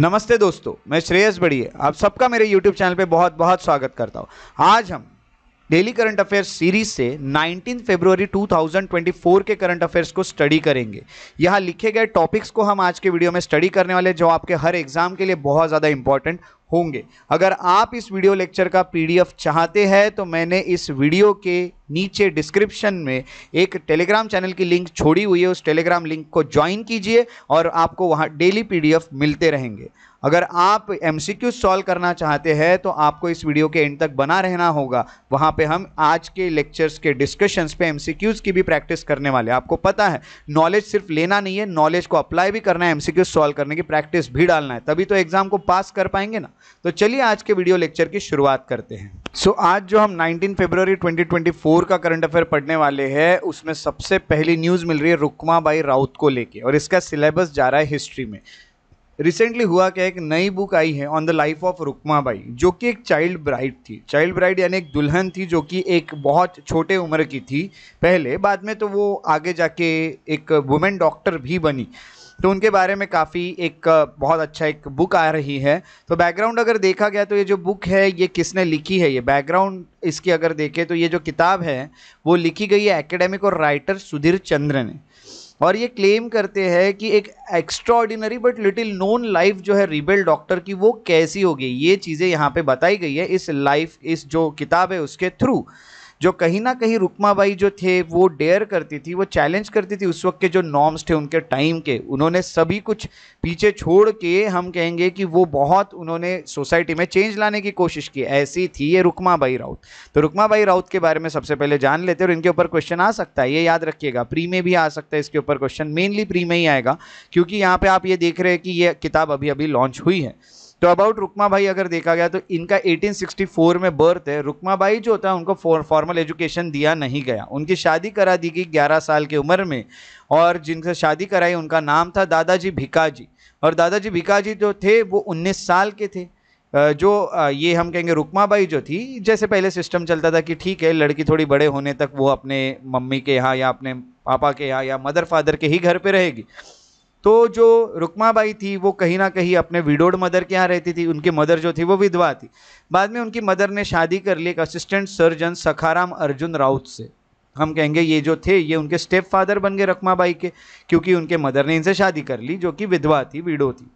नमस्ते दोस्तों मैं श्रेयस बड़ी आप सबका मेरे YouTube चैनल पे बहुत बहुत स्वागत करता हूँ आज हम डेली करंट अफेयर्स सीरीज से 19 फरवरी 2024 के करंट अफेयर्स को स्टडी करेंगे यहाँ लिखे गए टॉपिक्स को हम आज के वीडियो में स्टडी करने वाले जो आपके हर एग्जाम के लिए बहुत ज़्यादा इंपॉर्टेंट होंगे अगर आप इस वीडियो लेक्चर का पीडीएफ चाहते हैं तो मैंने इस वीडियो के नीचे डिस्क्रिप्शन में एक टेलीग्राम चैनल की लिंक छोड़ी हुई है उस टेलीग्राम लिंक को ज्वाइन कीजिए और आपको वहाँ डेली पी मिलते रहेंगे अगर आप एम सॉल्व करना चाहते हैं तो आपको इस वीडियो के एंड तक बना रहना होगा वहाँ पे हम आज के लेक्चर्स के डिस्कशंस पे एम की भी प्रैक्टिस करने वाले आपको पता है नॉलेज सिर्फ लेना नहीं है नॉलेज को अप्लाई भी करना है एम सॉल्व करने की प्रैक्टिस भी डालना है तभी तो एग्ज़ाम को पास कर पाएंगे ना तो चलिए आज के वीडियो लेक्चर की शुरुआत करते हैं सो so, आज जो हम 19 फरवरी 2024 का करंट अफेयर पढ़ने वाले हैं उसमें सबसे पहली न्यूज़ मिल रही है बाई राउत को लेके और इसका सिलेबस जा रहा है हिस्ट्री में रिसेंटली हुआ क्या एक नई बुक आई है on the life of Rukhma Bai जो कि एक चाइल्ड ब्राइड थी चाइल्ड ब्राइड यानी एक दुल्हन थी जो कि एक बहुत छोटे उम्र की थी पहले बाद में तो वो आगे जाके एक वुमेन डॉक्टर भी बनी तो उनके बारे में काफ़ी एक बहुत अच्छा एक बुक आ रही है तो बैकग्राउंड अगर देखा गया तो ये जो बुक है ये किसने लिखी है ये बैकग्राउंड इसकी अगर देखें तो ये जो किताब है वो लिखी गई है एकेडमिक और राइटर सुधीर चंद्र ने और ये क्लेम करते हैं कि एक extraordinary but little known life जो है रिबेल डॉक्टर की वो कैसी होगी ये चीज़ें यहाँ पे बताई गई है इस लाइफ इस जो किताब है उसके थ्रू जो कहीं ना कहीं रुकमाबाई जो थे वो डेयर करती थी वो चैलेंज करती थी उस वक्त के जो नॉर्म्स थे उनके टाइम के उन्होंने सभी कुछ पीछे छोड़ के हम कहेंगे कि वो बहुत उन्होंने सोसाइटी में चेंज लाने की कोशिश की ऐसी थी ये रुकमाबाई राउत तो रुकमाबाई राउत के बारे में सबसे पहले जान लेते और इनके ऊपर क्वेश्चन आ सकता है ये याद रखिएगा प्री में भी आ सकता है इसके ऊपर क्वेश्चन मेनली प्री में ही आएगा क्योंकि यहाँ पर आप ये देख रहे हैं कि ये किताब अभी अभी लॉन्च हुई है तो अबाउट रुकमा भाई अगर देखा गया तो इनका 1864 में बर्थ है रुकमा भाई जो होता है उनको फॉर्मल एजुकेशन दिया नहीं गया उनकी शादी करा दी गई 11 साल की उम्र में और जिनसे शादी कराई उनका नाम था दादाजी भिकाजी और दादाजी भिकाजी जो थे वो 19 साल के थे जो ये हम कहेंगे रुकमा बाई जो थी जैसे पहले सिस्टम चलता था कि ठीक है लड़की थोड़ी बड़े होने तक वो अपने मम्मी के यहाँ या अपने पापा के यहाँ या मदर फादर के ही घर पर रहेगी तो जो रुकमाबाई थी वो कहीं ना कहीं अपने विडोड मदर के यहाँ रहती थी उनकी मदर जो थी वो विधवा थी बाद में उनकी मदर ने शादी कर ली एक असिस्टेंट सर्जन सखाराम अर्जुन राउत से हम कहेंगे ये जो थे ये उनके स्टेप फादर बन गए रकमाबाई के क्योंकि उनके मदर ने इनसे शादी कर ली जो कि विधवा थी विडो थी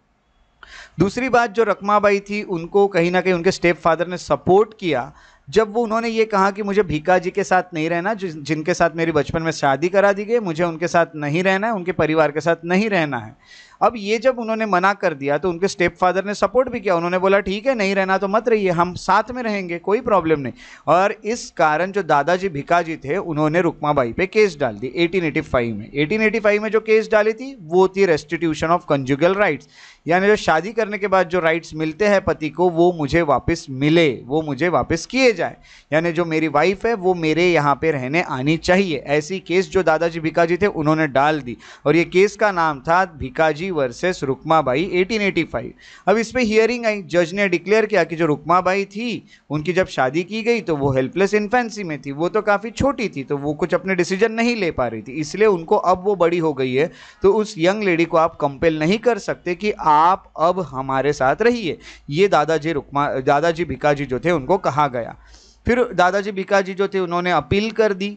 दूसरी बात जो रकमाबाई थी उनको कहीं ना कहीं उनके स्टेप फादर ने सपोर्ट किया जब वो उन्होंने ये कहा कि मुझे भीका जी के साथ नहीं रहना जिनके साथ मेरी बचपन में शादी करा दी गई मुझे उनके साथ नहीं रहना है उनके परिवार के साथ नहीं रहना है अब ये जब उन्होंने मना कर दिया तो उनके स्टेप फादर ने सपोर्ट भी किया उन्होंने बोला ठीक है नहीं रहना तो मत रहिए हम साथ में रहेंगे कोई प्रॉब्लम नहीं और इस कारण जो दादाजी भिकाजी थे उन्होंने रुकमाबाई पे केस डाल दी एटीन में एटीन में जो केस डाली थी वो थी रेस्टिट्यूशन ऑफ कंजुगल राइट्स यानी जो शादी करने के बाद जो राइट्स मिलते हैं पति को वो मुझे वापस मिले वो मुझे वापस किए जाए यानी जो मेरी वाइफ है वो मेरे यहाँ पे रहने आनी चाहिए ऐसी केस जो दादाजी भिकाजी थे उन्होंने डाल दी और ये केस का नाम था भिकाजी जी वर्सेस रुकमा रुकमाबाई 1885 अब इस पर हियरिंग आई जज ने डिक्लेयर किया कि जो रुकमा बाई थी उनकी जब शादी की गई तो वो हेल्पलेस इन्फेंसी में थी वो तो काफ़ी छोटी थी तो वो कुछ अपने डिसीजन नहीं ले पा रही थी इसलिए उनको अब वो बड़ी हो गई है तो उस यंग लेडी को आप कंपेल नहीं कर सकते कि आप अब हमारे साथ रहिए ये दादाजी रुकमा दादाजी भिकाजी जो थे उनको कहा गया फिर दादाजी भिकाजी जो थे उन्होंने अपील कर दी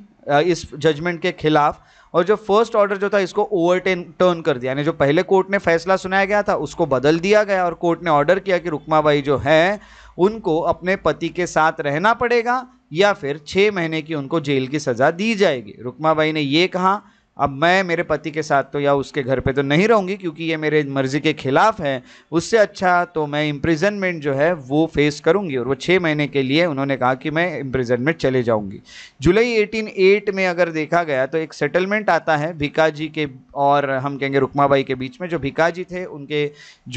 इस जजमेंट के खिलाफ और जो फर्स्ट ऑर्डर जो था इसको ओवरटेन टर्न कर दिया यानी जो पहले कोर्ट ने फैसला सुनाया गया था उसको बदल दिया गया और कोर्ट ने ऑर्डर किया कि रुकमाबाई जो है उनको अपने पति के साथ रहना पड़ेगा या फिर छः महीने की उनको जेल की सज़ा दी जाएगी रुकमाबाई ने ये कहा अब मैं मेरे पति के साथ तो या उसके घर पे तो नहीं रहूँगी क्योंकि ये मेरे मर्ज़ी के ख़िलाफ़ है उससे अच्छा तो मैं इम्प्रिजनमेंट जो है वो फेस करूँगी और वो छः महीने के लिए उन्होंने कहा कि मैं इम्प्रिजनमेंट चले जाऊँगी जुलाई एटीन एट में अगर देखा गया तो एक सेटलमेंट आता है भिकाजी के और हम कहेंगे बाई के बीच में जो भिकाजी थे उनके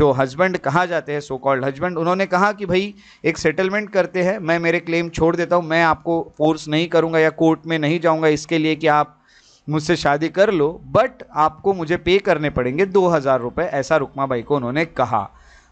जो हस्बैंड कहा जाते हैं सो कॉल्ड हस्बैंड उन्होंने कहा कि भाई एक सेटलमेंट करते हैं मैं मेरे क्लेम छोड़ देता हूँ मैं आपको फोर्स नहीं करूँगा या कोर्ट में नहीं जाऊँगा इसके लिए कि आप मुझसे शादी कर लो बट आपको मुझे पे करने पड़ेंगे दो हज़ार रुपये ऐसा रुकमा भाई को उन्होंने कहा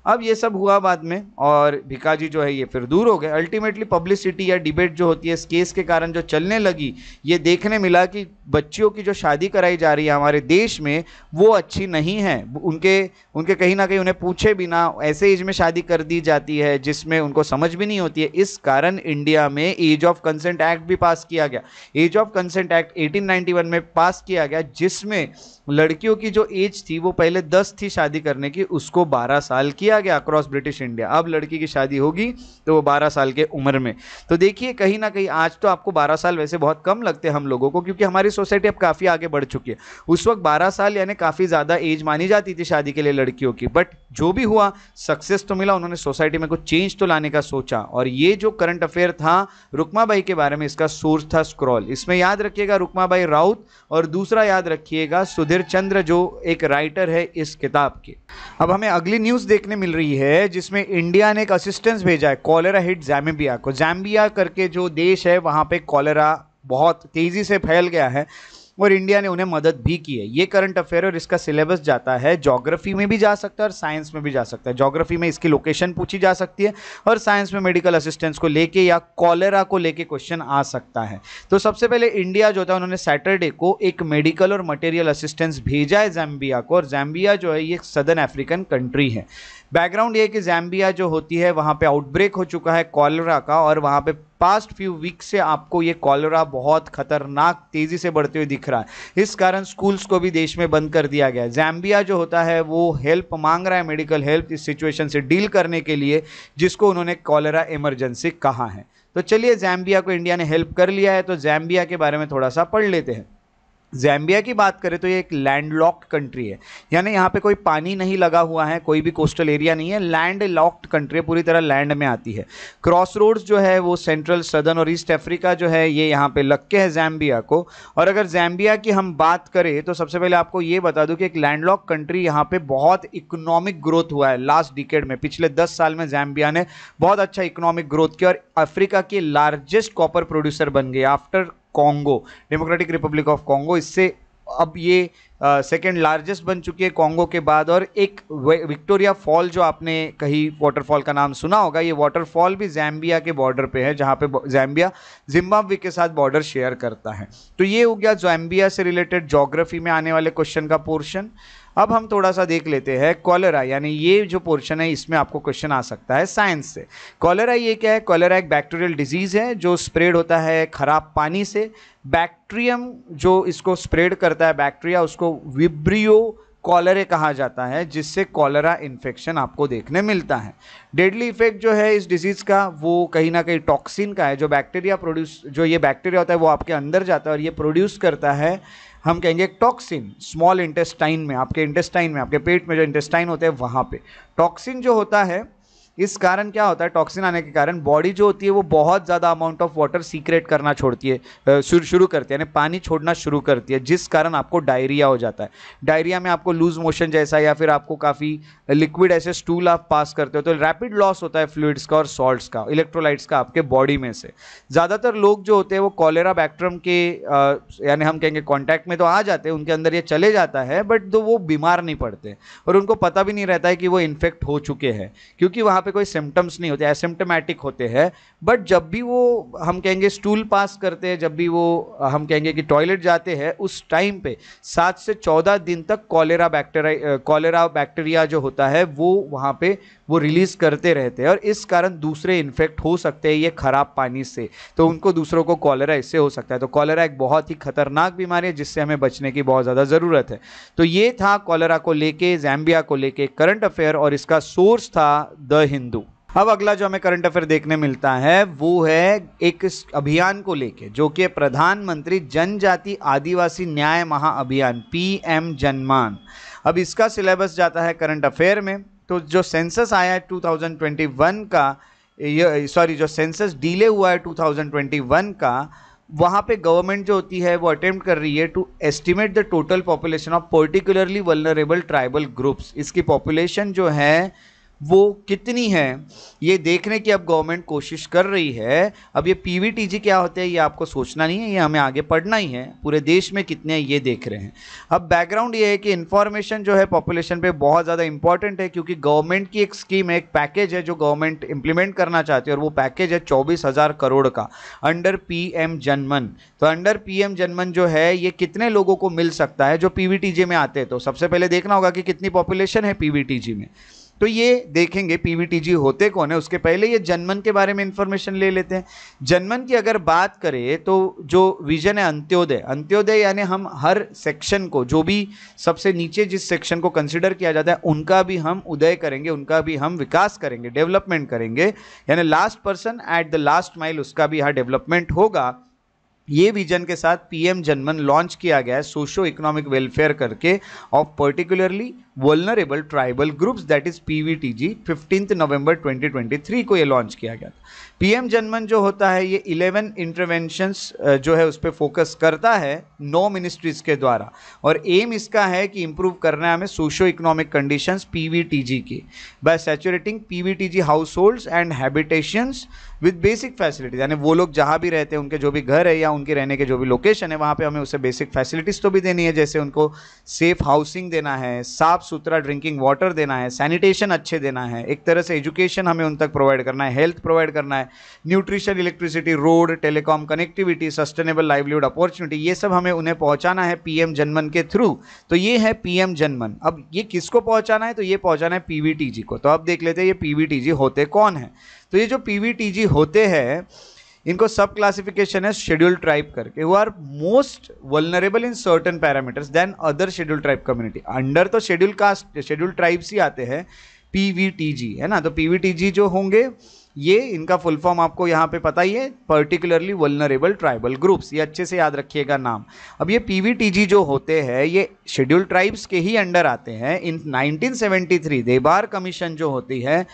अब ये सब हुआ बाद में और भिकाजी जो है ये फिर दूर हो गए अल्टीमेटली पब्लिसिटी या डिबेट जो होती है इस केस के कारण जो चलने लगी ये देखने मिला कि बच्चियों की जो शादी कराई जा रही है हमारे देश में वो अच्छी नहीं है उनके उनके कहीं ना कहीं उन्हें पूछे बिना ऐसे एज में शादी कर दी जाती है जिसमें उनको समझ भी नहीं होती है इस कारण इंडिया में एज ऑफ कंसेंट एक्ट भी पास किया गया age of consent act eighteen में पास किया गया जिसमें लड़कियों की जो एज थी वो पहले दस थी शादी करने की उसको बारह साल किया किया गया अक्रॉस ब्रिटिश इंडिया अब लड़की की शादी होगी तो वो बारह साल के उम्र में तो देखिए कहीं ना कहीं आज तो आपको बारह साल वैसे बहुत कम लगते हैं हम लोगों को क्योंकि हमारी सोसाइटी अब काफ़ी आगे बढ़ चुकी है उस वक्त बारह साल यानी काफ़ी ज़्यादा एज मानी जाती थी शादी के लिए लड़कियों की बट जो भी हुआ सक्सेस तो मिला उन्होंने सोसाइटी में कुछ चेंज तो लाने का सोचा और ये जो करंट अफेयर था रुकमा रुकमाबाई के बारे में इसका सोर्स था स्क्रॉल इसमें याद रखिएगा रुकमा रुकमाबाई राउत और दूसरा याद रखिएगा सुधीर चंद्र जो एक राइटर है इस किताब के अब हमें अगली न्यूज़ देखने मिल रही है जिसमें इंडिया ने एक असिस्टेंस भेजा है कॉलेरा हिट जैम्बिया को जैम्बिया करके जो देश है वहाँ पे कॉलेरा बहुत तेज़ी से फैल गया है और इंडिया ने उन्हें मदद भी की है ये करंट अफेयर और इसका सिलेबस जाता है जोग्राफी में भी जा सकता है और साइंस में भी जा सकता है जोग्राफी में इसकी लोकेशन पूछी जा सकती है और साइंस में मेडिकल असिस्टेंस को लेके या कॉलेरा को लेके क्वेश्चन आ सकता है तो सबसे पहले इंडिया जो था उन्होंने सैटरडे को एक मेडिकल और मटेरियल असिस्टेंस भेजा है जैम्बिया को और जैम्बिया जो है ये सदर्न अफ्रीकन कंट्री है बैकग्राउंड ये कि जैम्बिया जो होती है वहाँ पे आउटब्रेक हो चुका है कॉलरा का और वहाँ पे पास्ट फ्यू वीक से आपको ये कॉलरा बहुत खतरनाक तेज़ी से बढ़ते हुए दिख रहा है इस कारण स्कूल्स को भी देश में बंद कर दिया गया है जैम्बिया जो होता है वो हेल्प मांग रहा है मेडिकल हेल्प इस सिचुएशन से डील करने के लिए जिसको उन्होंने कॉलरा इमरजेंसी कहा है तो चलिए जैम्बिया को इंडिया ने हेल्प कर लिया है तो जैम्बिया के बारे में थोड़ा सा पढ़ लेते हैं जैम्बिया की बात करें तो ये एक लैंडलॉक्ड कंट्री है यानी यहाँ पे कोई पानी नहीं लगा हुआ है कोई भी कोस्टल एरिया नहीं है लैंड लॉक्ड कंट्री है पूरी तरह लैंड में आती है क्रॉस रोड्स जो है वो सेंट्रल सदर्न और ईस्ट अफ्रीका जो है ये यहाँ पे लग के है जैम्बिया को और अगर जैम्बिया की हम बात करें तो सबसे पहले आपको ये बता दूँ कि एक लैंड कंट्री यहाँ पर बहुत इकोनॉमिक ग्रोथ हुआ है लास्ट डिकेड में पिछले दस साल में जैम्बिया ने बहुत अच्छा इकोनॉमिक ग्रोथ किया और अफ्रीका के लार्जेस्ट कॉपर प्रोड्यूसर बन गए after Congo Democratic Republic of Congo इससे अब ये सेकेंड लार्जेस्ट बन चुकी है कॉन्गो के बाद और एक विक्टोरिया फॉल जो आपने कहीं वाटरफॉल का नाम सुना होगा ये वाटरफॉल भी जैम्बिया के बॉर्डर पे है जहाँ पे जैम्बिया जिम्बाब्वे के साथ बॉर्डर शेयर करता है तो ये हो गया जैम्बिया से रिलेटेड जोग्राफी में आने वाले क्वेश्चन का पोर्शन अब हम थोड़ा सा देख लेते हैं कॉलरा यानी ये जो पोर्शन है इसमें आपको क्वेश्चन आ सकता है साइंस से कॉलरा ये क्या है कॉलरा एक बैक्टीरियल डिजीज़ है जो स्प्रेड होता है खराब पानी से बैक्टीरियम जो इसको स्प्रेड करता है बैक्टीरिया उसको विब्रियो कॉलरे कहा जाता है जिससे कॉलरा इन्फेक्शन आपको देखने मिलता है डेडली इफेक्ट जो है इस डिजीज़ का वो कहीं ना कहीं टॉक्सिन का है जो बैक्टीरिया प्रोड्यूस जो ये बैक्टीरिया होता है वो आपके अंदर जाता है और ये प्रोड्यूस करता है हम कहेंगे टॉक्सिन स्मॉल इंटेस्टाइन में आपके इंटेस्टाइन में आपके पेट में जो इंटेस्टाइन होते हैं वहाँ पे टॉक्सिन जो होता है इस कारण क्या होता है टॉक्सिन आने के कारण बॉडी जो होती है वो बहुत ज़्यादा अमाउंट ऑफ वाटर सीक्रेट करना छोड़ती है शुरू शुरू करती है यानी पानी छोड़ना शुरू करती है जिस कारण आपको डायरिया हो जाता है डायरिया में आपको लूज मोशन जैसा या फिर आपको काफ़ी लिक्विड ऐसे स्टूल आप पास करते हो तो रैपिड लॉस होता है फ्लूड्स का और सॉल्ट्स का इलेक्ट्रोलाइट्स का आपके बॉडी में से ज़्यादातर लोग जो होते हैं वो कॉलेरा बैक्ट्रम के यानी हम कहेंगे कॉन्टैक्ट में तो आ जाते हैं उनके अंदर ये चले जाता है बट तो वो बीमार नहीं पड़ते और उनको पता भी नहीं रहता है कि वो इन्फेक्ट हो चुके हैं क्योंकि वहाँ वहाँ पे कोई सिम्टम्स नहीं होते एसिम्टमेटिक होते हैं बट जब भी वो हम कहेंगे स्टूल पास करते हैं जब भी वो हम कहेंगे कि टॉयलेट जाते हैं उस टाइम पे सात से चौदह दिन तक कॉलेरा बैक्टेरा कॉलेरा बैक्टीरिया जो होता है वो वहाँ पे वो रिलीज़ करते रहते हैं और इस कारण दूसरे इन्फेक्ट हो सकते हैं ये ख़राब पानी से तो उनको दूसरों को कॉलरा इससे हो सकता है तो कॉलरा एक बहुत ही खतरनाक बीमारी है जिससे हमें बचने की बहुत ज़्यादा ज़रूरत है तो ये था कॉलरा को लेके जैम्बिया को लेके करंट अफेयर और इसका सोर्स था द हिंदू अब अगला जो हमें करंट अफेयर देखने मिलता है वो है एक अभियान को लेके जो कि प्रधानमंत्री जनजाति आदिवासी न्याय महाअभियान पी एम जनमान अब इसका सिलेबस जाता है करंट अफेयर में तो जो सेंसस आया है 2021 का सॉरी जो सेंसस डीले हुआ है 2021 का वहाँ पे गवर्नमेंट जो होती है वो अटेम्प्ट कर रही है to estimate the total population of particularly vulnerable tribal groups इसकी पॉपुलेशन जो है वो कितनी है ये देखने की अब गवर्नमेंट कोशिश कर रही है अब ये जी क्या होते हैं ये आपको सोचना नहीं है ये हमें आगे पढ़ना ही है पूरे देश में कितने हैं ये देख रहे हैं अब बैकग्राउंड ये है कि इन्फॉर्मेशन जो है पॉपुलेशन पे बहुत ज़्यादा इंपॉर्टेंट है क्योंकि गवर्नमेंट की एक स्कीम है एक पैकेज है जो गवर्नमेंट इंप्लीमेंट करना चाहती है और वो पैकेज है चौबीस हज़ार करोड़ का अंडर पी एम जनमन तो अंडर पी एम जनमन जो है ये कितने लोगों को मिल सकता है जो पी में आते हैं तो सबसे पहले देखना होगा कि कितनी पॉपुलेशन है पी में तो ये देखेंगे पीवीटीजी होते कौन है उसके पहले ये जनमन के बारे में इंफॉर्मेशन ले लेते हैं जनमन की अगर बात करें तो जो विजन है अंत्योदय अंत्योदय यानी हम हर सेक्शन को जो भी सबसे नीचे जिस सेक्शन को कंसिडर किया जाता है उनका भी हम उदय करेंगे उनका भी हम विकास करेंगे डेवलपमेंट करेंगे यानी last person at the last mile उसका भी यहाँ डेवलपमेंट होगा ये विजन के साथ पीएम जनमन लॉन्च किया गया है सोशो इकोनॉमिक वेलफेयर करके of particularly vulnerable tribal groups that is P V T G fifteenth November 2023 को ये लॉन्च किया गया था पी एम जनमन जो होता है ये 11 इंटरवेंशंस जो है उस पर फोकस करता है नौ मिनिस्ट्रीज के द्वारा और एम इसका है कि इम्प्रूव करना है हमें socio economic condition P V T G की by saturating G households and habitations with basic facilities यानी वो लोग जहाँ भी रहते हैं उनके जो भी घर है या उनके रहने के जो भी लोकेशन है वहाँ पर हमें उसे बेसिक फैसिलिटीज़ तो भी देनी है जैसे उनको सेफ हाउसिंग देना है साफ साफ सुथरा ड्रिंकिंग वाटर देना है सैनिटेशन अच्छे देना है एक तरह से एजुकेशन हमें उन तक प्रोवाइड करना है हेल्थ प्रोवाइड करना है nutrition electricity road telecom connectivity sustainable livelihood opportunity ये सब हमें उन्हें पहुंचाना है पीएम जनमन के थ्रू तो ये है पीएम जनमन अब ये किसको पहुंचाना है तो ये पहुंचाना है पीवीटीजी को तो अब देख लेते हैं ये पीवीटीजी होते कौन है तो ये जो पीवीटीजी होते हैं इनको सब क्लासिफिकेशन है शेड्यूल ट्राइब करके वो are most vulnerable in certain parameters than other schedule tribe community under तो शेड्यूल कास्ट शेड्यूल ट्राइब्स ही आते हैं जी है ना तो जी जो होंगे ये इनका फुल फॉर्म आपको यहाँ पे पता ही है पर्टिकुलरली वलनरेबल ट्राइबल ग्रुप्स ये अच्छे से याद रखिएगा नाम अब ये पीवीटीजी जो होते हैं ये शेड्यूल ट्राइब्स के ही अंडर आते हैं इन 1973 देबार कमीशन जो होती है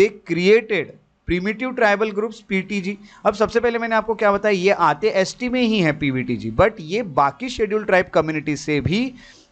they created primitive tribal groups PTG अब सबसे पहले मैंने आपको क्या बताया ये आते एसटी में ही है पीवीटीजी बट ये बाकी शेड्यूल ट्राइब कम्युनिटी से भी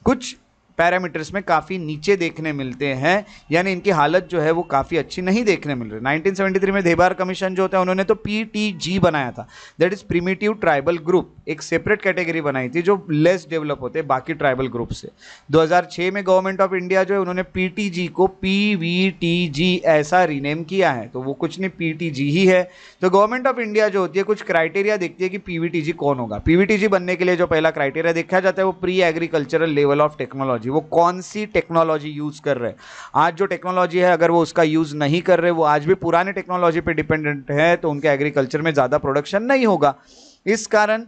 कुछ पैरामीटर्स में काफ़ी नीचे देखने मिलते हैं यानी इनकी हालत जो है वो काफ़ी अच्छी नहीं देखने मिल रही 1973 में देबार कमीशन जो होता है उन्होंने तो पीटीजी बनाया था that is primitive tribal group एक सेपरेट कैटेगरी बनाई थी जो लेस डेवलप होते हैं बाकी ट्राइबल ग्रुप से 2006 में गवर्नमेंट ऑफ इंडिया जो है उन्होंने पी को पी ऐसा रीनेम किया है तो वो कुछ नहीं पी ही है तो गवर्नमेंट ऑफ इंडिया जो होती है कुछ क्राइटेरिया देखती है कि पी कौन होगा पी बनने के लिए जो पहला क्राइटेरिया देखा जाता है वो pre agricultural level of technology technology वो कौन सी टेक्नोलॉजी यूज़ कर रहे हैं आज जो टेक्नोलॉजी है अगर वो उसका यूज़ नहीं कर रहे वो आज भी पुराने टेक्नोलॉजी पे डिपेंडेंट है तो उनके एग्रीकल्चर में ज़्यादा प्रोडक्शन नहीं होगा इस कारण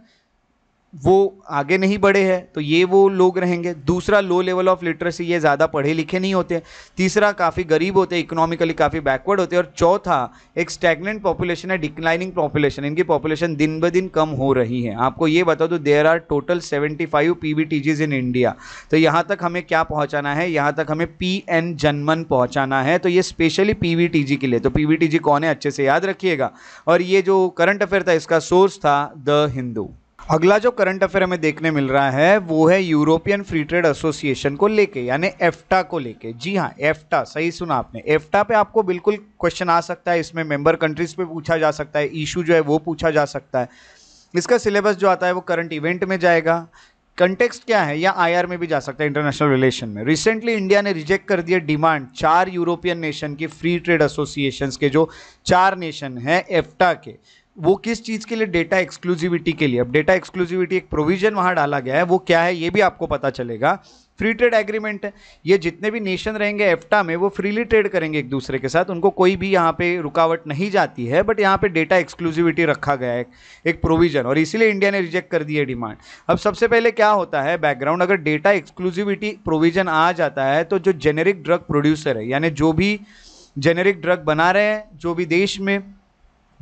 वो आगे नहीं बढ़े हैं तो ये वो लोग रहेंगे दूसरा लो लेवल ऑफ लिटरेसी ये ज़्यादा पढ़े लिखे नहीं होते तीसरा काफ़ी गरीब होते इकोनॉमिकली काफ़ी बैकवर्ड होते हैं और चौथा एक स्टैगनेंट पॉपुलेशन है डिक्लाइनिंग पॉपुलेशन इनकी पॉपुलेशन दिन ब दिन कम हो रही है आपको ये बता दो there are total seventy five P V in India तो यहाँ तक हमें क्या पहुँचाना है यहाँ तक हमें पी एन जनमन पहुँचाना है तो ये specially P V T G के लिए तो पी वी टी जी कौन है अच्छे से याद रखिएगा और ये जो करंट अफेयर था इसका सोर्स था द हिंदू अगला जो करंट अफेयर हमें देखने मिल रहा है वो है यूरोपियन फ्री ट्रेड एसोसिएशन को लेके यानी एफ्टा को लेके जी हाँ एफ्टा सही सुना आपने एफ्टा पे आपको बिल्कुल क्वेश्चन आ सकता है इसमें मेंबर कंट्रीज पे पूछा जा सकता है इशू जो है वो पूछा जा सकता है इसका सिलेबस जो आता है वो करंट इवेंट में जाएगा कंटेक्स्ट क्या है या आई में भी जा सकता है इंटरनेशनल रिलेशन में रिसेंटली इंडिया ने रिजेक्ट कर दिया डिमांड चार यूरोपियन नेशन की फ्री ट्रेड एसोसिएशन के जो चार नेशन हैं एफ्टा के वो किस चीज़ के लिए डेटा एक्सक्लूसिविटी के लिए अब डेटा एक्सक्लूसिविटी एक प्रोविजन वहाँ डाला गया है वो क्या है ये भी आपको पता चलेगा फ्री ट्रेड एग्रीमेंट है ये जितने भी नेशन रहेंगे एफ्टा में वो फ्रीली ट्रेड करेंगे एक दूसरे के साथ उनको कोई भी यहाँ पे रुकावट नहीं जाती है बट यहाँ पे डेटा एक्सक्लूसिविटी रखा गया है एक प्रोविजन और इसीलिए इंडिया ने रिजेक्ट कर दी है डिमांड अब सबसे पहले क्या होता है बैकग्राउंड अगर डेटा एक्सक्लूसिविटी प्रोविजन आ जाता है तो जो जेनेरिक ड्रग प्रोड्यूसर है यानी जो भी जेनेरिक ड्रग बना रहे हैं जो भी देश में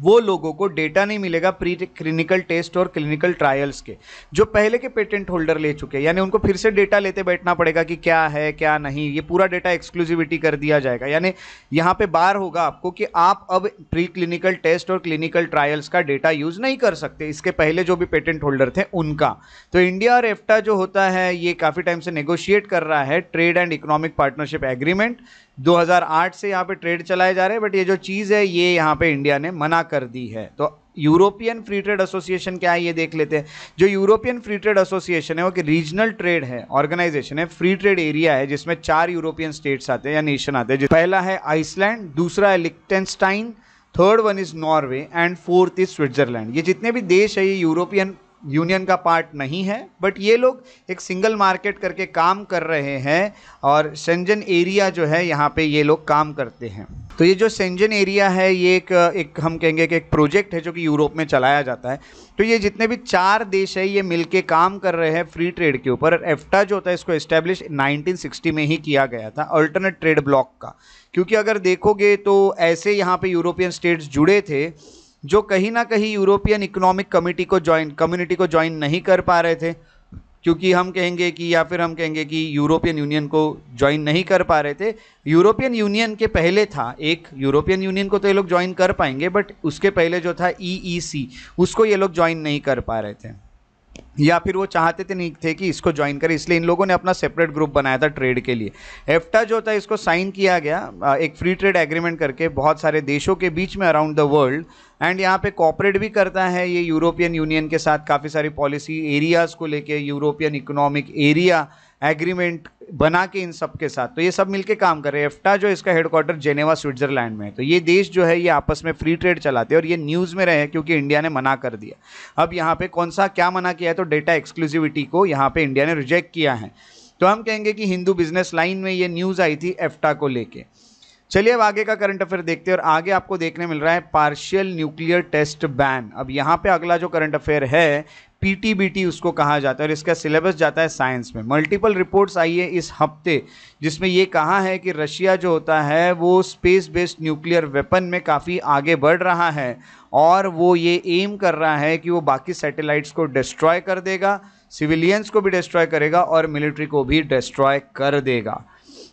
वो लोगों को डेटा नहीं मिलेगा प्री क्लिनिकल टेस्ट और क्लिनिकल ट्रायल्स के जो पहले के पेटेंट होल्डर ले चुके हैं यानी उनको फिर से डेटा लेते बैठना पड़ेगा कि क्या है क्या नहीं ये पूरा डेटा एक्सक्लूसिविटी कर दिया जाएगा यानी यहाँ पे बार होगा आपको कि आप अब प्री क्लिनिकल टेस्ट और क्लिनिकल ट्रायल्स का डेटा यूज नहीं कर सकते इसके पहले जो भी पेटेंट होल्डर थे उनका तो इंडिया और एफ्टा जो होता है ये काफ़ी टाइम से नेगोशिएट कर रहा है trade and economic partnership agreement 2008 से यहाँ पे ट्रेड चलाए जा रहे हैं बट ये जो चीज़ है ये यहाँ पे इंडिया ने मना कर दी है तो यूरोपियन फ्री ट्रेड एसोसिएशन क्या है ये देख लेते हैं जो यूरोपियन फ्री ट्रेड एसोसिएशन है वो कि रीजनल ट्रेड है ऑर्गेनाइजेशन है फ्री ट्रेड एरिया है जिसमें चार यूरोपियन स्टेट्स आते हैं या नेशन आते हैं पहला है आइसलैंड दूसरा है Liechtenstein third one is Norway and fourth is Switzerland ये जितने भी देश है ये यूरोपियन यूनियन का पार्ट नहीं है बट ये लोग एक सिंगल मार्केट करके काम कर रहे हैं और सेंजन एरिया जो है यहाँ पे ये लोग काम करते हैं तो ये जो सेंजन एरिया है ये एक एक हम कहेंगे कि एक प्रोजेक्ट है जो कि यूरोप में चलाया जाता है तो ये जितने भी चार देश है ये मिलके काम कर रहे हैं फ्री ट्रेड के ऊपर एफ्टा जो होता है इसको इस्टेब्लिश 1960 में ही किया गया था अल्टरनेट ट्रेड ब्लॉक का क्योंकि अगर देखोगे तो ऐसे यहाँ पे यूरोपियन स्टेट्स जुड़े थे जो कहीं ना कहीं यूरोपियन इकोनॉमिक कमिटी को ज्वाइन कम्युनिटी को ज्वाइन नहीं कर पा रहे थे क्योंकि हम कहेंगे कि या फिर हम कहेंगे कि यूरोपियन यूनियन को ज्वाइन नहीं कर पा रहे थे यूरोपियन यूनियन के पहले था एक यूरोपियन यूनियन को तो ये लोग ज्वाइन कर पाएंगे बट उसके पहले जो था ई e e उसको ये लोग ज्वाइन नहीं कर पा रहे थे या फिर वो चाहते थे नहीं थे कि इसको ज्वाइन करें इसलिए इन लोगों ने अपना सेपरेट ग्रुप बनाया था ट्रेड के लिए एफ्टा जो था इसको साइन किया गया एक फ्री ट्रेड एग्रीमेंट करके बहुत सारे देशों के बीच में अराउंड द वर्ल्ड एंड यहाँ पे कॉपरेट भी करता है ये यूरोपियन यूनियन के साथ काफ़ी सारी पॉलिसी एरियाज़ को लेके यूरोपियन इकोनॉमिक एरिया एग्रीमेंट बना के इन सब के साथ तो ये सब मिलके काम कर रहे हैं एफ्टा जो इसका हेडक्वार्टर जेनेवा स्विट्जरलैंड में है तो ये देश जो है ये आपस में फ्री ट्रेड चलाते हैं और ये न्यूज़ में रहे क्योंकि इंडिया ने मना कर दिया अब यहाँ पर कौन सा क्या मना किया है तो डेटा एक्सक्लूसिविटी को यहाँ पर इंडिया ने रिजेक्ट किया है तो हम कहेंगे कि हिंदू बिजनेस लाइन में ये न्यूज़ आई थी एफ्टा को लेकर चलिए अब आगे का करंट अफेयर देखते हैं और आगे आपको देखने मिल रहा है पार्शियल न्यूक्लियर टेस्ट बैन अब यहाँ पे अगला जो करंट अफेयर है पीटीबीटी उसको कहा जाता है और इसका सिलेबस जाता है साइंस में मल्टीपल रिपोर्ट्स आई है इस हफ्ते जिसमें ये कहा है कि रशिया जो होता है वो स्पेस बेस्ड न्यूक्लियर वेपन में काफ़ी आगे बढ़ रहा है और वो ये एम कर रहा है कि वो बाकी सैटेलाइट्स को डिस्ट्रॉय कर देगा सिविलियंस को भी डिस्ट्रॉय करेगा और मिलिट्री को भी डिस्ट्रॉय कर देगा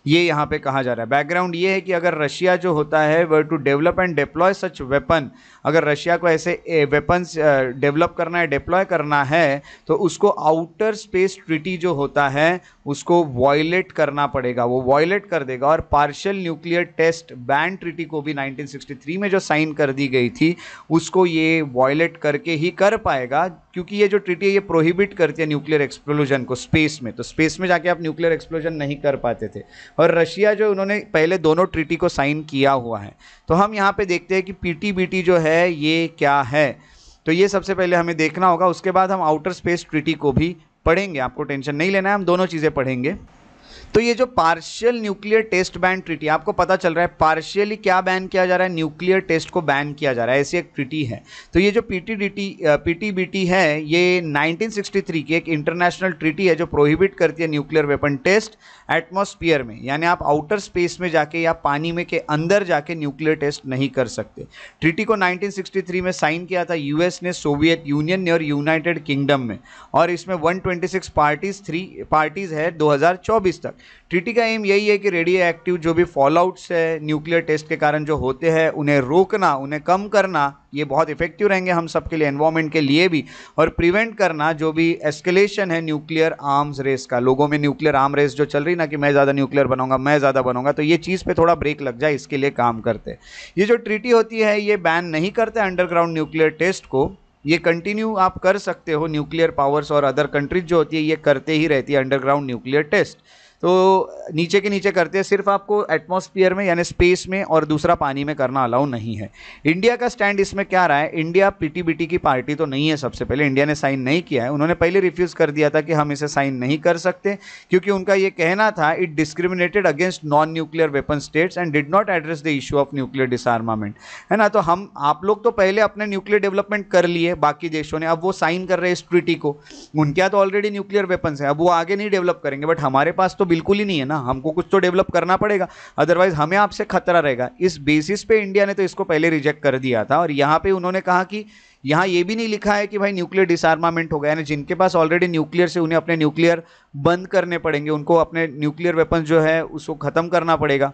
ये यहाँ पे कहा जा रहा है बैकग्राउंड ये है कि अगर रशिया जो होता है were to develop and deploy such weapon अगर रशिया को ऐसे वेपन्स डेवलप करना है डिप्लॉय करना है तो उसको आउटर स्पेस ट्रिटी जो होता है उसको वॉयलेट करना पड़ेगा वो वॉयलेट कर देगा और partial nuclear test ban treaty को भी 1963 में जो साइन कर दी गई थी उसको ये वॉयलेट करके ही कर पाएगा क्योंकि ये जो ट्रिटी है ये प्रोहिबिट करती है न्यूक्लियर एक्सप्लोजन को स्पेस में तो स्पेस में जाके आप न्यूक्लियर एक्सप्लोजन नहीं कर पाते थे और रशिया जो उन्होंने पहले दोनों ट्रीटी को साइन किया हुआ है तो हम यहाँ पे देखते हैं कि पीटीबीटी जो है ये क्या है तो ये सबसे पहले हमें देखना होगा उसके बाद हम आउटर स्पेस ट्रीटी को भी पढ़ेंगे आपको टेंशन नहीं लेना है हम दोनों चीज़ें पढ़ेंगे तो ये जो partial nuclear test ban treaty आपको पता चल रहा है पार्शियली क्या बैन किया जा रहा है न्यूक्लियर टेस्ट को बैन किया जा रहा है ऐसी एक ट्रिटी है तो ये जो पीटीडीटी टी है ये नाइनटीन की एक इंटरनेशनल ट्रिटी है जो प्रोहिबिट करती है न्यूक्लियर वेपन टेस्ट एटमोस्फियर में यानी आप आउटर स्पेस में जाके या पानी में के अंदर जाके न्यूक्लियर टेस्ट नहीं कर सकते ट्रिटी को 1963 में साइन किया था यूएस ने सोवियत यूनियन ने और यूनाइटेड किंगडम में और इसमें 126 पार्टीज थ्री पार्टीज है 2024 तक ट्रीटी का एम यही है कि रेडियो एक्टिव जो भी फॉलआउट्स है न्यूक्लियर टेस्ट के कारण जो होते हैं उन्हें रोकना उन्हें कम करना ये बहुत इफेक्टिव रहेंगे हम सबके लिए एनवायरमेंट के लिए भी और प्रिवेंट करना जो भी एस्केलेशन है न्यूक्लियर आर्म्स रेस का लोगों में न्यूक्लियर आर्म रेस जो चल रही ना कि मैं ज़्यादा न्यूक्लियर बनाऊंगा मैं ज़्यादा बनाऊंगा तो ये चीज़ पे थोड़ा ब्रेक लग जाए इसके लिए काम करते ये जो ट्रीटी होती है ये बैन नहीं करते अंडरग्राउंड न्यूक्लियर टेस्ट को ये कंटिन्यू आप कर सकते हो न्यूक्लियर पावर्स और अदर कंट्रीज जो होती है ये करते ही रहती है अंडरग्राउंड न्यूक्लियर टेस्ट तो नीचे के नीचे करते हैं सिर्फ आपको एटमॉस्फेयर में यानी स्पेस में और दूसरा पानी में करना अलाउ नहीं है इंडिया का स्टैंड इसमें क्या रहा है इंडिया पीटीबीटी की पार्टी तो नहीं है सबसे पहले इंडिया ने साइन नहीं किया है उन्होंने पहले रिफ्यूज़ कर दिया था कि हम इसे साइन नहीं कर सकते क्योंकि उनका ये कहना था it discriminated against non nuclear weapon states and did not address the issue of nuclear disarmament है ना तो हम आप लोग तो पहले अपने न्यूक्लियर डेवलपमेंट कर लिए बाकी देशों ने अब वो साइन कर रहे हैं इस ट्रिटी को उनके यहाँ तो ऑलरेडी न्यूक्लियर वेपन्स है अब वो आगे नहीं डेवलप करेंगे बट हमारे पास तो बिल्कुल ही नहीं है ना हमको कुछ तो डेवलप करना पड़ेगा अदरवाइज हमें आपसे खतरा रहेगा इस बेसिस पे इंडिया ने तो इसको पहले रिजेक्ट कर दिया था और यहाँ पे उन्होंने कहा कि यहाँ ये भी नहीं लिखा है कि भाई न्यूक्लियर डिसआर्मामेंट हो गया यानी जिनके पास ऑलरेडी न्यूक्लियर से उन्हें अपने न्यूक्लियर बंद करने पड़ेंगे उनको अपने न्यूक्लियर वेपन जो है उसको ख़त्म करना पड़ेगा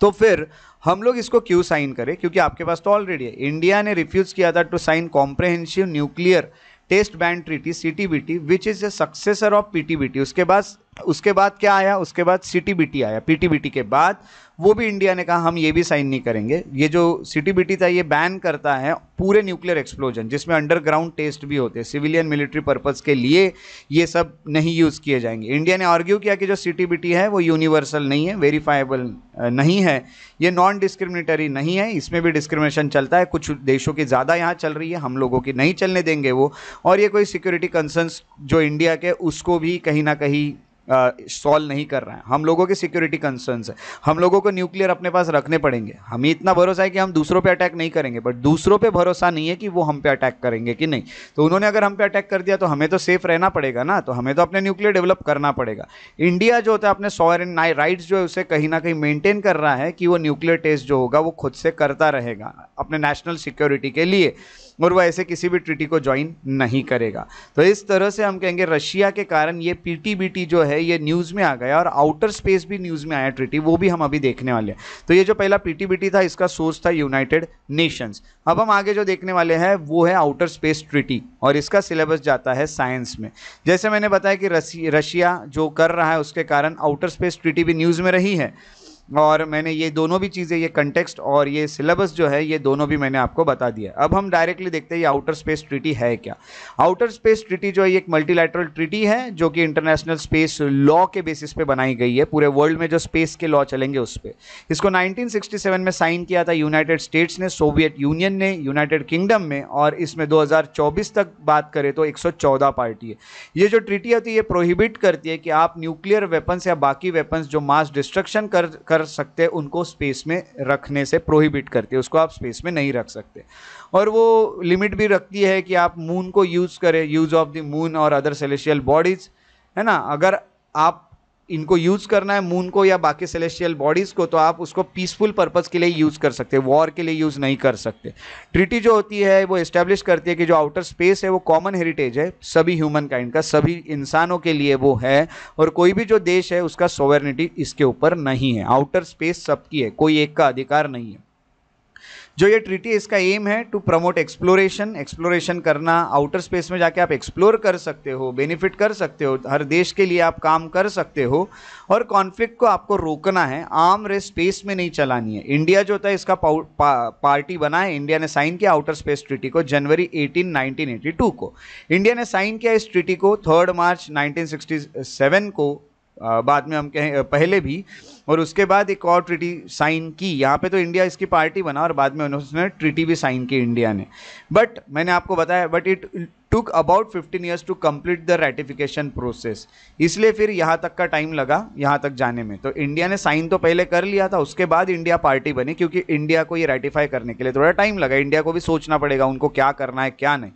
तो फिर हम लोग इसको क्यों साइन करें क्योंकि आपके पास तो ऑलरेडी है इंडिया ने रिफ्यूज़ किया था to sign comprehensive nuclear test ban treaty C T B T which is a successor of P T B T उसके बाद उसके बाद क्या आया उसके बाद सी आया पी के बाद वो भी इंडिया ने कहा हम ये भी साइन नहीं करेंगे ये जो सी था ये बैन करता है पूरे न्यूक्लियर एक्सप्लोजन जिसमें अंडरग्राउंड टेस्ट भी होते हैं सिविलियन मिलिट्री पर्पज़ के लिए ये सब नहीं यूज़ किए जाएंगे इंडिया ने आर्ग्यू किया कि जो सी है वो यूनिवर्सल नहीं है वेरीफाइबल नहीं है ये नॉन डिस्क्रिमिनेटरी नहीं है इसमें भी डिस्क्रिमिनेशन चलता है कुछ देशों की ज़्यादा यहाँ चल रही है हम लोगों की नहीं चलने देंगे वो और ये कोई सिक्योरिटी कंसर्न जो इंडिया के उसको भी कहीं ना कहीं सॉल्व नहीं कर रहा है हम लोगों के सिक्योरिटी कंसर्न्स है हम लोगों को न्यूक्लियर अपने पास रखने पड़ेंगे हमें इतना भरोसा है कि हम दूसरों पे अटैक नहीं करेंगे बट दूसरों पे भरोसा नहीं है कि वो हम पे अटैक करेंगे कि नहीं तो उन्होंने अगर हम पे अटैक कर दिया तो हमें तो सेफ रहना पड़ेगा ना तो हमें तो अपने न्यूक्लियर डेवलप करना पड़ेगा इंडिया जो होता है अपने सॉवरन राइट्स जो है उसे कहीं ना कहीं मेनटेन कर रहा है कि वो न्यूक्लियर टेस्ट जो होगा वो खुद से करता रहेगा अपने नेशनल सिक्योरिटी के लिए और वह ऐसे किसी भी ट्रिटी को ज्वाइन नहीं करेगा तो इस तरह से हम कहेंगे रशिया के कारण ये पीटीबीटी जो है ये न्यूज़ में आ गया और आउटर स्पेस भी न्यूज़ में आया ट्रिटी वो भी हम अभी देखने वाले हैं तो ये जो पहला पीटीबीटी था इसका सोर्स था यूनाइटेड नेशंस अब हम आगे जो देखने वाले हैं वो है आउटर स्पेस ट्रिटी और इसका सिलेबस जाता है साइंस में जैसे मैंने बताया कि रशिया जो कर रहा है उसके कारण आउटर स्पेस ट्रिटी भी न्यूज़ में रही है और मैंने ये दोनों भी चीज़ें ये कंटेक्स्ट और ये सिलेबस जो है ये दोनों भी मैंने आपको बता दिया अब हम डायरेक्टली देखते हैं ये आउटर स्पेस ट्रिटी है क्या आउटर स्पेस ट्रिटी जो है एक मल्टीलैटरल ट्रिटी है जो कि इंटरनेशनल स्पेस लॉ के बेसिस पे बनाई गई है पूरे वर्ल्ड में जो स्पेस के लॉ चलेंगे उस पर इसको नाइनटीन में साइन किया था यूनाइटेड स्टेट्स ने सोवियत यूनियन ने यूनाइटेड किंगडम में और इसमें दो तक बात करें तो एक पार्टी है ये जो ट्रिटी होती है ये प्रोहिबिट करती है कि आप न्यूक्लियर वेपन्स या बाकी वेपन्स जो मास डिस्ट्रक्शन कर कर सकते उनको स्पेस में रखने से प्रोहिबिट करती है उसको आप स्पेस में नहीं रख सकते और वो लिमिट भी रखती है कि आप मून को यूज़ करें यूज़ ऑफ द मून और अदर सेलेशियल बॉडीज़ है ना अगर आप इनको यूज़ करना है मून को या बाकी सेलेस्टियल बॉडीज़ को तो आप उसको पीसफुल पर्पज़ के लिए यूज़ कर सकते हैं वॉर के लिए यूज़ नहीं कर सकते ट्रिटी जो होती है वो एस्टेब्लिश करती है कि जो आउटर स्पेस है वो कॉमन हेरिटेज है सभी ह्यूमन काइंड का सभी इंसानों के लिए वो है और कोई भी जो देश है उसका सोवर्निटी इसके ऊपर नहीं है आउटर स्पेस सबकी है कोई एक का अधिकार नहीं है जो ये ट्रीटी इसका एम है टू प्रमोट एक्सप्लोरेशन एक्सप्लोरेशन करना आउटर स्पेस में जाके आप एक्सप्लोर कर सकते हो बेनिफिट कर सकते हो हर देश के लिए आप काम कर सकते हो और कॉन्फ्लिक्ट को आपको रोकना है आम रे स्पेस में नहीं चलानी है इंडिया जो होता है इसका पा, पा, पार्टी बना है इंडिया ने साइन किया आउटर स्पेस ट्रीटी को जनवरी एटीन नाइनटीन को इंडिया ने साइन किया इस ट्रीटी को थर्ड मार्च नाइनटीन को आ, बाद में हम कहें पहले भी और उसके बाद एक और ट्रिटी साइन की यहाँ पे तो इंडिया इसकी पार्टी बना और बाद में उन्होंने ट्रिटी भी साइन की इंडिया ने बट मैंने आपको बताया but it took about 15 years to complete the ratification process इसलिए फिर यहाँ तक का टाइम लगा यहाँ तक जाने में तो इंडिया ने साइन तो पहले कर लिया था उसके बाद इंडिया पार्टी बनी क्योंकि इंडिया को ये रेटिफाई करने के लिए थोड़ा टाइम लगा इंडिया को भी सोचना पड़ेगा उनको क्या करना है क्या नहीं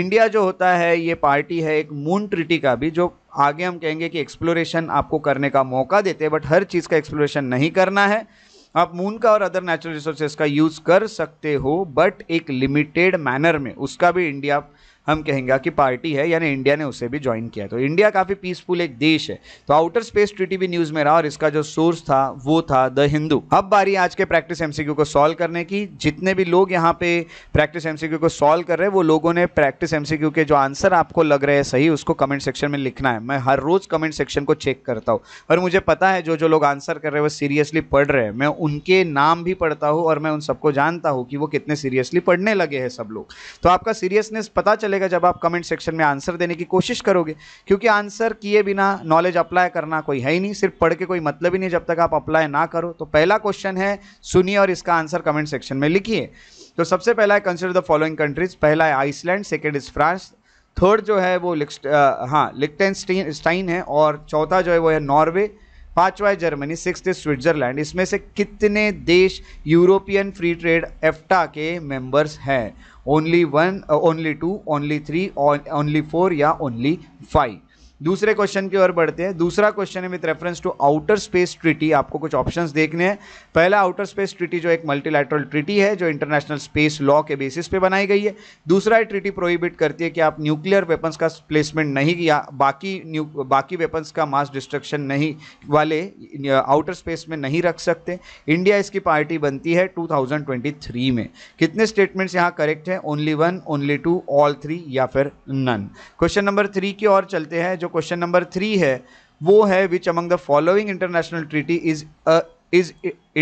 इंडिया जो होता है ये पार्टी है एक मून ट्रिटी का भी जो आगे हम कहेंगे कि एक्सप्लोरेशन आपको करने का मौका देते हैं बट हर चीज़ का एक्सप्लोरेशन नहीं करना है आप मून का और अदर नेचुरल रिसोर्सेज का यूज़ कर सकते हो बट एक लिमिटेड मैनर में उसका भी इंडिया हम कहेंगे कि पार्टी है यानी इंडिया ने उसे भी ज्वाइन किया तो इंडिया काफ़ी पीसफुल एक देश है तो आउटर स्पेस ट्रिटी भी न्यूज़ में रहा और इसका जो सोर्स था वो था द हिंदू अब बारी आज के प्रैक्टिस एमसीक्यू को सॉल्व करने की जितने भी लोग यहाँ पे प्रैक्टिस एमसीक्यू को सॉल्व कर रहे हैं वो लोगों ने प्रैक्टिस एमसीक्यू के जो आंसर आपको लग रहे हैं सही उसको कमेंट सेक्शन में लिखना है मैं हर रोज़ कमेंट सेक्शन को चेक करता हूँ और मुझे पता है जो जो लोग आंसर कर रहे हैं वो सीरियसली पढ़ रहे हैं मैं उनके नाम भी पढ़ता हूँ और मैं उन सबको जानता हूँ कि वो कितने सीरियसली पढ़ने लगे हैं सब लोग तो आपका सीरियसनेस पता चले चलेगा जब आप कमेंट सेक्शन में आंसर देने की कोशिश करोगे क्योंकि आंसर किए बिना नॉलेज अप्लाई करना कोई है ही नहीं सिर्फ पढ़ के कोई मतलब ही नहीं जब तक आप अप्लाई ना करो तो पहला क्वेश्चन है सुनिए और इसका आंसर कमेंट सेक्शन में लिखिए तो सबसे पहला है कंसिडर द फॉलोइंग कंट्रीज पहला है Iceland second is France third जो है वो लिक्स्ट हाँ स्टाइन है और चौथा जो है वो है नॉर्वे पांचवा है जर्मनी सिक्स इज स्विट्जरलैंड इसमें से कितने देश यूरोपियन फ्री ट्रेड एफ्टा के मेंबर्स हैं only one uh, only two only three or only four yeah only five दूसरे क्वेश्चन की ओर बढ़ते हैं दूसरा क्वेश्चन है with reference to outer space treaty आपको कुछ ऑप्शंस देखने हैं पहला आउटर स्पेस ट्रिटी जो एक मल्टीलैटरल ट्रिटी है जो इंटरनेशनल स्पेस लॉ के बेसिस पे बनाई गई है दूसरा ट्रिटी प्रोहिबिट करती है कि आप न्यूक्लियर वेपन्स का प्लेसमेंट नहीं किया बाकी बाकी वेपन्स का मास डिस्ट्रक्शन नहीं वाले आउटर स्पेस में नहीं रख सकते इंडिया इसकी पार्टी बनती है टू में कितने स्टेटमेंट्स यहाँ करेक्ट हैं only one only two all three या फिर नन क्वेश्चन नंबर थ्री की ओर चलते हैं जो क्वेश्चन नंबर थ्री है वो है which among the following international treaty is is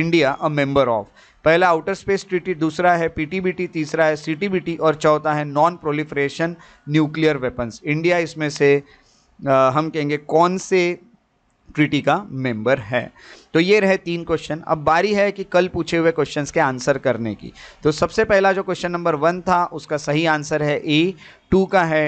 India a member of पहला आउटर स्पेस ट्रीटी दूसरा है पीटीबीटी तीसरा है सीटीबीटी और चौथा है non proliferation nuclear weapons India इसमें से आ, uh, हम कहेंगे कौन से ट्रीटी का मेंबर है तो ये रहे तीन क्वेश्चन अब बारी है कि कल पूछे हुए क्वेश्चंस के आंसर करने की तो सबसे पहला जो क्वेश्चन नंबर वन था उसका सही आंसर है ए टू का है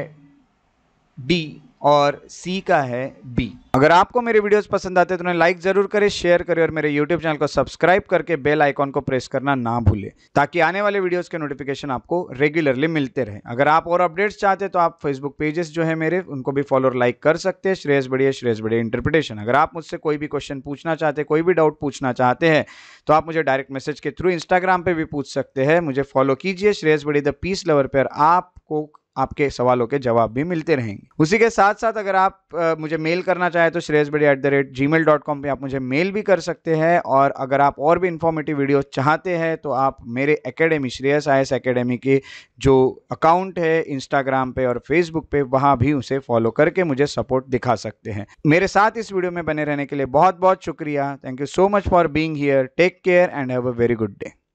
डी और सी का है बी अगर आपको मेरे वीडियोस पसंद आते हैं तो उन्हें लाइक जरूर करें शेयर करें और मेरे यूट्यूब चैनल को सब्सक्राइब करके बेल आइकॉन को प्रेस करना ना भूलें ताकि आने वाले वीडियोस के नोटिफिकेशन आपको रेगुलरली मिलते रहे अगर आप और अपडेट्स चाहते हैं तो आप फेसबुक पेजेस जो है मेरे उनको भी फॉलो और लाइक कर सकते हैं श्रेयस बढ़िया श्रेयस बढ़िया इंटरप्रिटेशन अगर आप मुझसे कोई भी क्वेश्चन पूछना चाहते हैं कोई भी डाउट पूछना चाहते हैं तो आप मुझे डायरेक्ट मैसेज के थ्रू इंस्टाग्राम पर भी पूछ सकते हैं मुझे फॉलो कीजिए श्रेयस बढ़िया द पीस लवर पर आपको आपके सवालों के जवाब भी मिलते रहेंगे उसी के साथ साथ अगर आप मुझे मेल करना चाहें तो श्रेयस बेड़े at the rate gmail dot com पर आप मुझे मेल भी कर सकते हैं और अगर आप और भी इन्फॉर्मेटिव वीडियो चाहते हैं तो आप मेरे academy Shreyas I S academy के जो अकाउंट है इंस्टाग्राम पे और फेसबुक पे वहाँ भी उसे फॉलो करके मुझे सपोर्ट दिखा सकते हैं मेरे साथ इस वीडियो में बने रहने के लिए बहुत बहुत शुक्रिया thank you so much for being here take care and have a very good day